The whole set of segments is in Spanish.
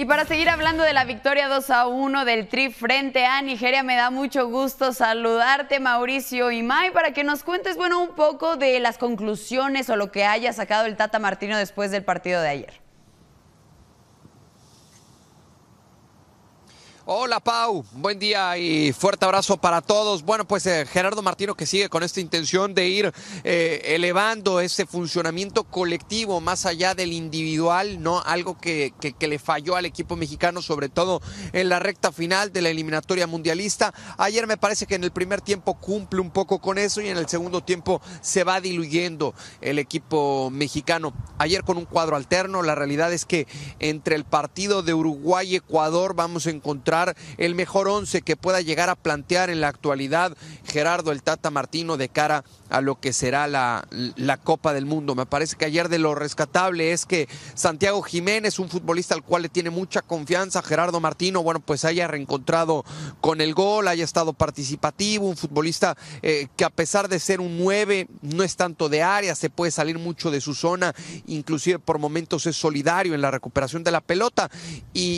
Y para seguir hablando de la victoria 2 a 1 del Tri frente a Nigeria, me da mucho gusto saludarte, Mauricio y May, para que nos cuentes, bueno, un poco de las conclusiones o lo que haya sacado el Tata Martino después del partido de ayer. Hola Pau, buen día y fuerte abrazo para todos. Bueno, pues eh, Gerardo Martino que sigue con esta intención de ir eh, elevando ese funcionamiento colectivo más allá del individual, ¿no? Algo que, que, le falló al equipo mexicano, sobre todo en la recta final de la eliminatoria mundialista. Ayer me parece que en el primer tiempo cumple un poco con eso y en el segundo tiempo se va diluyendo el equipo mexicano. Ayer con un cuadro alterno, la realidad es que entre el partido de Uruguay-Ecuador y vamos a encontrar el mejor once que pueda llegar a plantear en la actualidad Gerardo el Tata Martino de cara a lo que será la, Copa del Mundo. Me parece que ayer de lo rescatable es que Santiago Jiménez, un futbolista al cual le tiene mucha confianza, Gerardo Martino, bueno, pues haya reencontrado con el gol, haya estado participativo, un futbolista eh, que a pesar de ser un 9, no es tanto de área, se puede salir mucho de su zona, inclusive por momentos es solidario en la recuperación de la pelota. Y,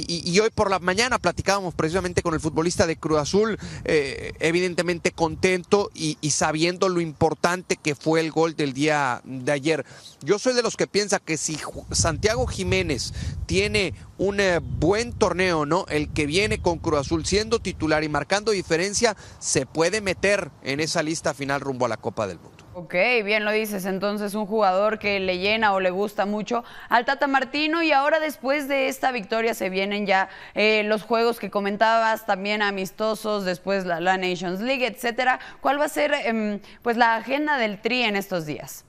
hoy por la mañana platicábamos precisamente con el futbolista de Cruz Azul, eh, evidentemente contento y sabiendo lo importante que fue el gol del día de ayer. Yo soy de los que piensa que si Santiago Jiménez tiene un eh, buen torneo, ¿no? El que viene con Cruz Azul siendo titular y marcando diferencia, se puede meter en esa lista final rumbo a la Copa del Mundo. Ok, bien lo dices. Entonces, un jugador que le llena o le gusta mucho al Tata Martino. Y ahora, después de esta victoria, se vienen ya eh, los juegos que comentabas, también amistosos, después la, Nations League, etcétera. ¿Cuál va a ser em, pues la agenda del Tri en estos días?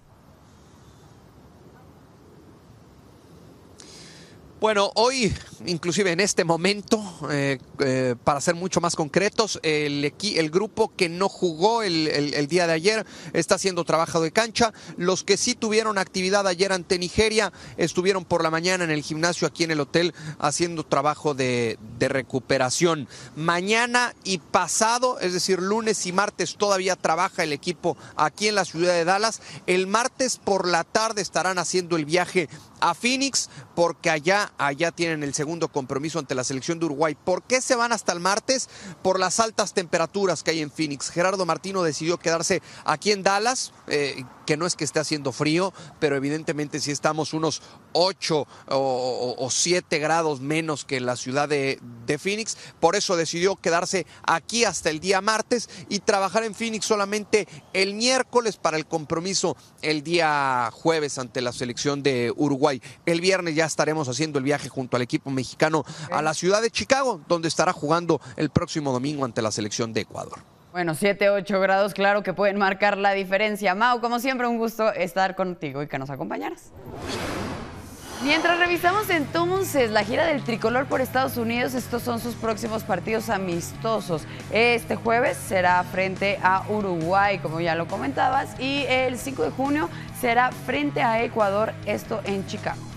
Bueno, hoy, inclusive en este momento, eh, eh, para ser mucho más concretos, el, el grupo que no jugó el, día de ayer está haciendo trabajo de cancha. Los que sí tuvieron actividad ayer ante Nigeria estuvieron por la mañana en el gimnasio aquí en el hotel haciendo trabajo de, de recuperación. Mañana y pasado, es decir, lunes y martes, todavía trabaja el equipo aquí en la ciudad de Dallas. El martes por la tarde estarán haciendo el viaje a Phoenix porque allá, allá tienen el segundo compromiso ante la selección de Uruguay. ¿Por qué se van hasta el martes? Por las altas temperaturas que hay en Phoenix. Gerardo Martino decidió quedarse aquí en Dallas, eh, que no es que esté haciendo frío, pero evidentemente si estamos unos 8 o, o 7 grados menos que en la ciudad de Phoenix. Por eso decidió quedarse aquí hasta el día martes y trabajar en Phoenix solamente el miércoles para el compromiso el día jueves ante la selección de Uruguay. El viernes ya estaremos haciendo el viaje junto al equipo mexicano a la ciudad de Chicago, donde estará jugando el próximo domingo ante la selección de Ecuador. Bueno, 7, 8 grados, claro que pueden marcar la diferencia. Mau, como siempre, un gusto estar contigo y que nos acompañaras. Mientras revisamos entonces la gira del tricolor por Estados Unidos, estos son sus próximos partidos amistosos. Este jueves será frente a Uruguay, como ya lo comentabas, y el 5 de junio será frente a Ecuador, esto en Chicago.